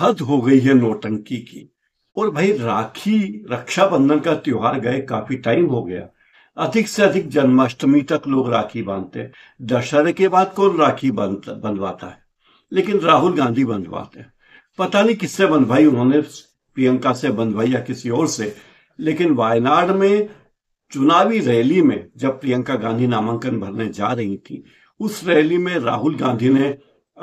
हद हो गई है नोटंकी की और भाई राखी रक्षाबंधन का त्योहार गए काफी टाइम हो गया अधिक से अधिक जन्माष्टमी तक लोग राखी बांधते दशहरे के बाद कौन राखी बनवाता है लेकिन राहुल गांधी बनवाते हैं पता नहीं किससे बनवाई उन्होंने प्रियंका से बनवाई या किसी और से लेकिन वायनाड में चुनावी रैली में जब प्रियंका गांधी नामांकन भरने जा रही थी उस रैली में राहुल गांधी ने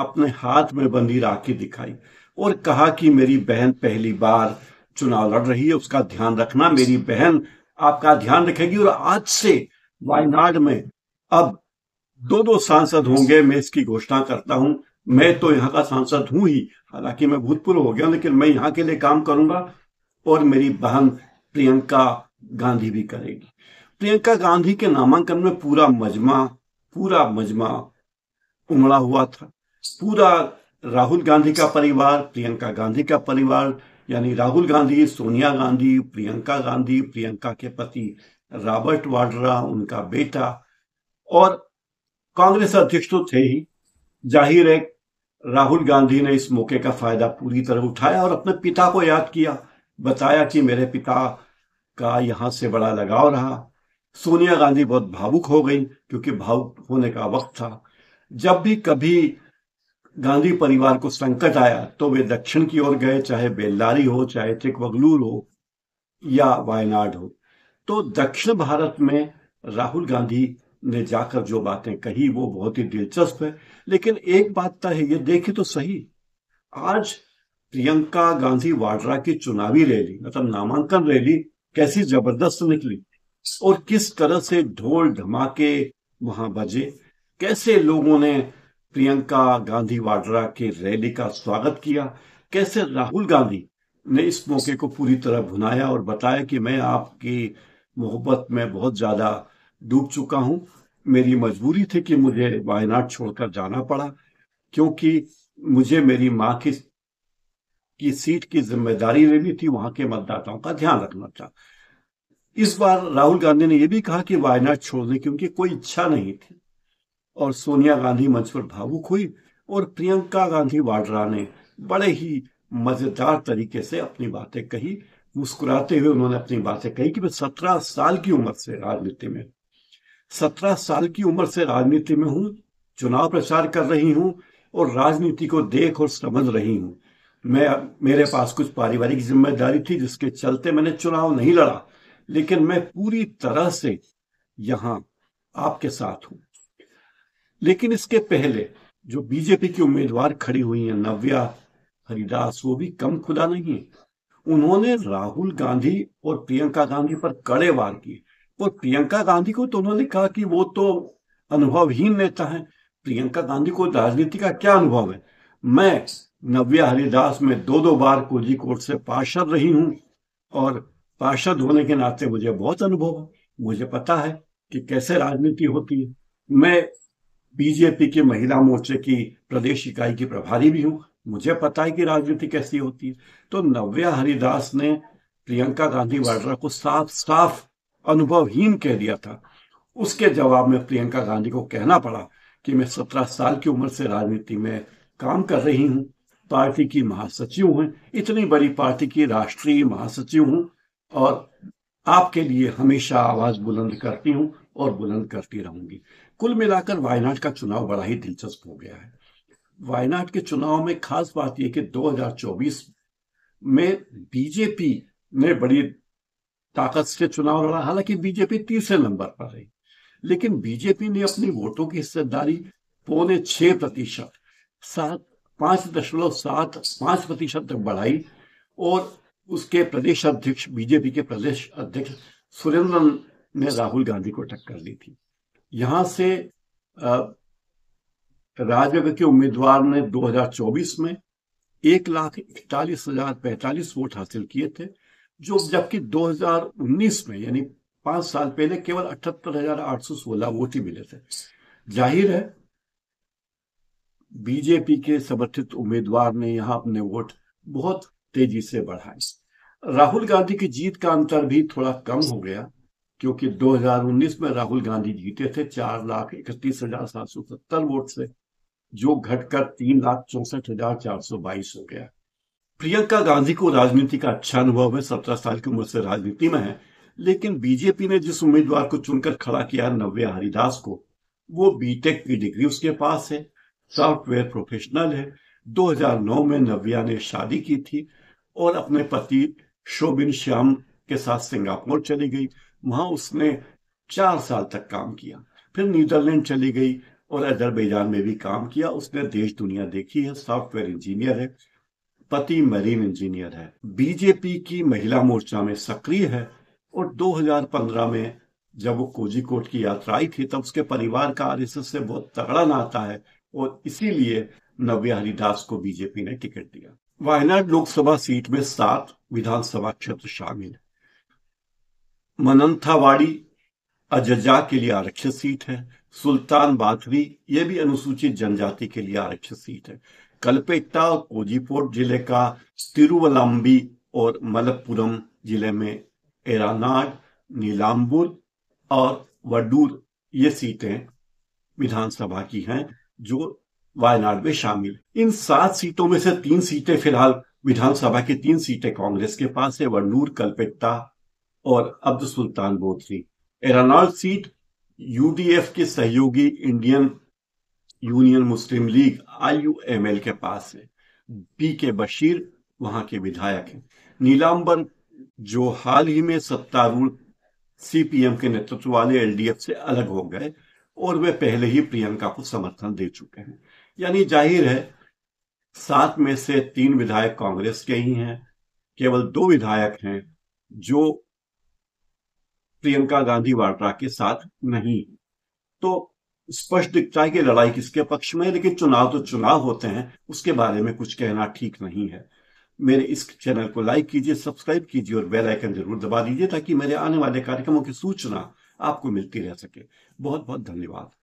अपने हाथ में बंधी राखी दिखाई और कहा कि मेरी बहन पहली बार चुनाव लड़ रही है उसका ध्यान रखना मेरी बहन आपका ध्यान रखेगी और आज से वायनाड में अब दो दो सांसद होंगे मैं इसकी घोषणा करता हूं मैं तो यहाँ का सांसद हूं ही हालांकि मैं भूतपूर्व हो गया लेकिन मैं यहाँ के लिए काम करूंगा और मेरी बहन प्रियंका गांधी भी करेगी प्रियंका गांधी के नामांकन में पूरा मजमा पूरा मजमा उमड़ा हुआ था पूरा राहुल गांधी का परिवार प्रियंका गांधी का परिवार यानी राहुल गांधी सोनिया गांधी प्रियंका गांधी प्रियंका के पति रॉबर्ट वाड्रा उनका बेटा और कांग्रेस अध्यक्ष तो थे ही जाहिर है राहुल गांधी ने इस मौके का फायदा पूरी तरह उठाया और अपने पिता को याद किया बताया कि मेरे पिता का यहाँ से बड़ा लगाव रहा सोनिया गांधी बहुत भावुक हो गई क्योंकि भावुक होने का वक्त था जब भी कभी गांधी परिवार को संकट आया तो वे दक्षिण की ओर गए चाहे बेल्लारी हो चाहे चिकमगलूर हो या वायनाड हो तो दक्षिण भारत में राहुल गांधी ने जाकर जो बातें कही वो बहुत ही दिलचस्प है लेकिन एक बात तय है ये देखे तो सही आज प्रियंका गांधी वाड्रा की चुनावी रैली मतलब नामांकन रैली कैसी जबरदस्त निकली और किस तरह से ढोल ढमाके वहां बजे कैसे लोगों ने प्रियंका गांधी वाड्रा के रैली का स्वागत किया कैसे राहुल गांधी ने इस मौके को पूरी तरह भुनाया और बताया कि मैं आपकी मोहब्बत में बहुत ज्यादा डूब चुका हूं मेरी मजबूरी थी कि मुझे वायनाड छोड़कर जाना पड़ा क्योंकि मुझे मेरी माँ की की सीट की जिम्मेदारी लेनी थी वहां के मतदाताओं का ध्यान रखना था इस बार राहुल गांधी ने यह भी कहा कि वायनाड छोड़ने की उनकी कोई इच्छा नहीं थी और सोनिया गांधी मंच पर भावुक हुई और प्रियंका गांधी वाड्रा ने बड़े ही मजेदार तरीके से अपनी बातें कही मुस्कुराते हुए उन्होंने अपनी बातें कही कि मैं सत्रह साल की उम्र से राजनीति में सत्रह साल की उम्र से राजनीति में हूँ चुनाव प्रचार कर रही हूँ और राजनीति को देख और समझ रही हूँ मैं मेरे पास कुछ पारिवारिक जिम्मेदारी थी जिसके चलते मैंने चुनाव नहीं लड़ा लेकिन मैं पूरी तरह से यहाँ आपके साथ हूँ लेकिन इसके पहले जो बीजेपी की उम्मीदवार खड़ी हुई है नव्या हरिदास वो भी कम खुदा नहीं है उन्होंने राहुल गांधी और प्रियंका गांधी पर कड़े वार किए और प्रियंका गांधी को तो उन्होंने कहा कि वो तो अनुभवहीन नेता है प्रियंका गांधी को राजनीति का क्या अनुभव है मैं नव्या हरिदास में दो दो बार कोर्ट से पार्षद रही हूँ और पार्षद होने के नाते मुझे बहुत अनुभव है मुझे पता है कि कैसे राजनीति होती है मैं बीजेपी के महिला मोर्चे की प्रदेश इकाई की प्रभारी भी हूँ मुझे पता है कि राजनीति कैसी होती है तो नव्या हरिदास ने प्रियंका गांधी वाड्रा को साफ साफ अनुभवहीन कह दिया था उसके जवाब में प्रियंका गांधी को कहना पड़ा कि मैं सत्रह साल की उम्र से राजनीति में काम कर रही हूँ पार्टी की महासचिव हूँ इतनी बड़ी पार्टी की राष्ट्रीय महासचिव हूँ और आपके लिए हमेशा आवाज बुलंद करती हूँ और बुलंद करती रहूंगी कुल मिलाकर वायनाड का चुनाव बड़ा ही दिलचस्प हो गया है वायनाड के चुनाव में खास बात यह कि 2024 में बीजेपी ने बड़ी ताकत से चुनाव लड़ा हालांकि बीजेपी तीसरे नंबर पर रही लेकिन बीजेपी ने अपनी वोटों की हिस्सेदारी पौने छह प्रतिशत सात पांच दशमलव सात पांच प्रतिशत तक बढ़ाई और उसके प्रदेश अध्यक्ष बीजेपी के प्रदेश अध्यक्ष सुरेंद्रन ने राहुल गांधी को टक्कर दी थी यहां से राजग के उम्मीदवार ने 2024 में एक लाख इकतालीस हजार पैंतालीस वोट हासिल किए थे जो जबकि 2019 में यानी पांच साल पहले केवल अठहत्तर हजार आठ सौ सोलह वोट ही मिले थे जाहिर है बीजेपी के समर्थित उम्मीदवार ने यहां अपने वोट बहुत तेजी से बढ़ाए राहुल गांधी की जीत का अंतर भी थोड़ा कम हो गया क्योंकि 2019 में राहुल गांधी जीते थे चार लाख इकतीस हजार सात सौ सत्तर वोट से जो घटकर तीन लाख चौसठ हजार चार सौ बाईस हो गया प्रियंका गांधी को राजनीति का अच्छा अनुभव है सत्रह साल की उम्र से राजनीति में है लेकिन बीजेपी ने जिस उम्मीदवार को चुनकर खड़ा किया नव्या हरिदास को वो बीटेक की डिग्री उसके पास है सॉफ्टवेयर प्रोफेशनल है 2009 में नव्या ने शादी की थी और अपने पति शोबिन श्याम के साथ सिंगापुर चली गई वहां उसने चार साल तक काम किया फिर नीदरलैंड चली गई और अजरबैजान में भी काम किया उसने देश दुनिया देखी है सॉफ्टवेयर इंजीनियर है पति मरीन इंजीनियर है बीजेपी की महिला मोर्चा में सक्रिय है और 2015 में जब वो कोजीकोट की यात्रा आई थी तब उसके परिवार का आरएसएस से बहुत तगड़ा नाता है और इसीलिए नव्या हरिदास को बीजेपी ने टिकट दिया वायनाड लोकसभा सीट में सात विधानसभा क्षेत्र शामिल है मनंथावाड़ी अजजा के लिए आरक्षित सीट है सुल्तान बाथवी ये भी अनुसूचित जनजाति के लिए आरक्षित सीट है कल्पेट्टा और कोजीपोर्ट जिले का तिरुवलंबी और मलप्पुरम जिले में एरानाड नीलाम्बुर और वडूर ये सीटें विधानसभा की हैं जो वायनाड में शामिल इन सात सीटों में से तीन सीटें फिलहाल विधानसभा की तीन सीटें कांग्रेस के पास है वडूर कलपेटा और अब्दुल सुल्तान बोथरी एरानॉल सीट यूडीएफ के सहयोगी Indian Union Muslim League IUML के पास है बी के बशीर वहां के विधायक हैं नीलांबर जो हाल ही में सत्तारूढ़ सीपीएम के नेतृत्व वाले एलडीएफ से अलग हो गए और वे पहले ही प्रियंका को समर्थन दे चुके हैं यानी जाहिर है सात में से तीन विधायक कांग्रेस के ही हैं केवल दो विधायक हैं जो प्रियंका गांधी वाड्रा के साथ नहीं तो स्पष्ट दिखता है कि लड़ाई किसके पक्ष में है लेकिन चुनाव तो चुनाव होते हैं उसके बारे में कुछ कहना ठीक नहीं है मेरे इस चैनल को लाइक कीजिए सब्सक्राइब कीजिए और बेल आइकन जरूर दबा दीजिए ताकि मेरे आने वाले कार्यक्रमों की सूचना आपको मिलती रह सके बहुत बहुत धन्यवाद